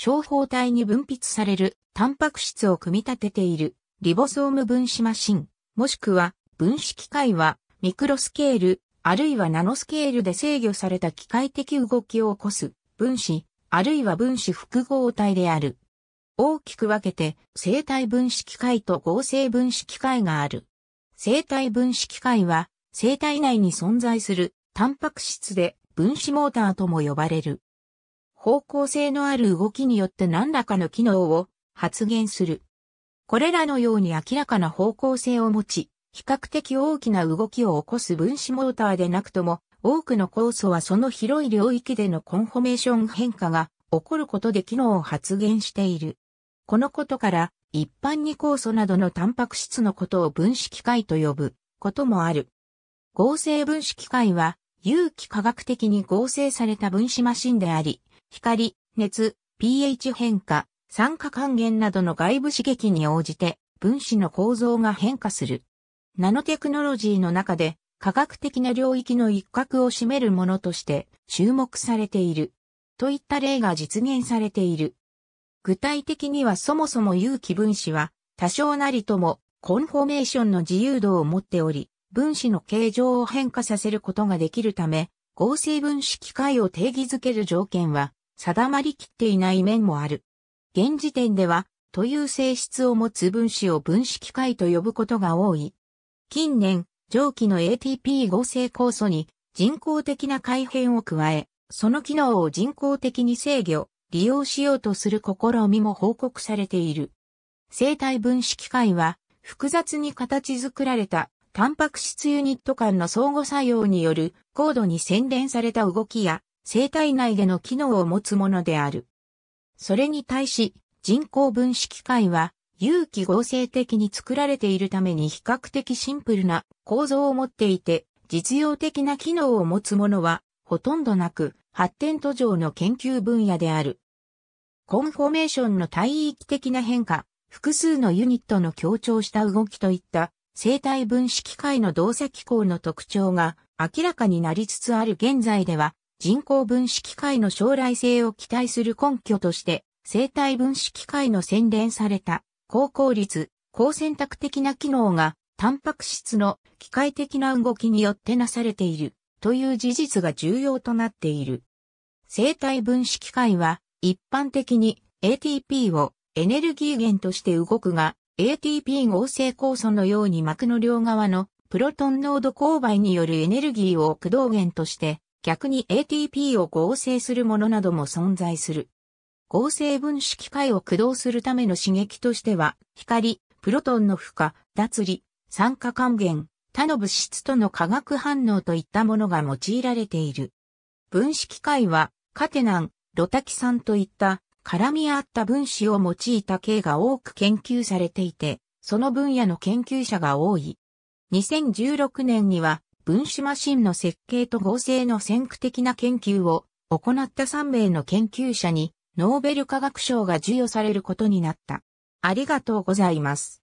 小胞体に分泌されるタンパク質を組み立てているリボソーム分子マシン、もしくは分子機械はミクロスケール、あるいはナノスケールで制御された機械的動きを起こす分子、あるいは分子複合体である。大きく分けて生体分子機械と合成分子機械がある。生体分子機械は生体内に存在するタンパク質で分子モーターとも呼ばれる。方向性のある動きによって何らかの機能を発現する。これらのように明らかな方向性を持ち、比較的大きな動きを起こす分子モーターでなくとも、多くの酵素はその広い領域でのコンフォメーション変化が起こることで機能を発現している。このことから、一般に酵素などのタンパク質のことを分子機械と呼ぶこともある。合成分子機械は、有機化学的に合成された分子マシンであり、光、熱、pH 変化、酸化還元などの外部刺激に応じて分子の構造が変化する。ナノテクノロジーの中で科学的な領域の一角を占めるものとして注目されている。といった例が実現されている。具体的にはそもそも有機分子は多少なりともコンフォメーションの自由度を持っており、分子の形状を変化させることができるため、合成分子機械を定義づける条件は定まりきっていない面もある。現時点では、という性質を持つ分子を分子機械と呼ぶことが多い。近年、蒸気の ATP 合成酵素に人工的な改変を加え、その機能を人工的に制御、利用しようとする試みも報告されている。生体分子機械は、複雑に形作られたタンパク質ユニット間の相互作用による高度に洗練された動きや生体内での機能を持つものである。それに対し、人工分子機械は、有機合成的に作られているために比較的シンプルな構造を持っていて、実用的な機能を持つものは、ほとんどなく、発展途上の研究分野である。コンフォメーションの帯域的な変化、複数のユニットの強調した動きといった生体分子機械の動作機構の特徴が明らかになりつつある現在では人工分子機械の将来性を期待する根拠として、生体分子機械の洗練された、高効率、高選択的な機能が、タンパク質の機械的な動きによってなされている、という事実が重要となっている。生体分子機械は、一般的に ATP をエネルギー源として動くが、ATP 合成酵素のように膜の両側のプロトン濃度勾配によるエネルギーを駆動源として逆に ATP を合成するものなども存在する。合成分子機械を駆動するための刺激としては、光、プロトンの負荷、脱離、酸化還元、他の物質との化学反応といったものが用いられている。分子機械は、カテナン、ロタキ酸といった絡み合った分子を用いた系が多く研究されていて、その分野の研究者が多い。2016年には分子マシンの設計と合成の先駆的な研究を行った3名の研究者にノーベル化学賞が授与されることになった。ありがとうございます。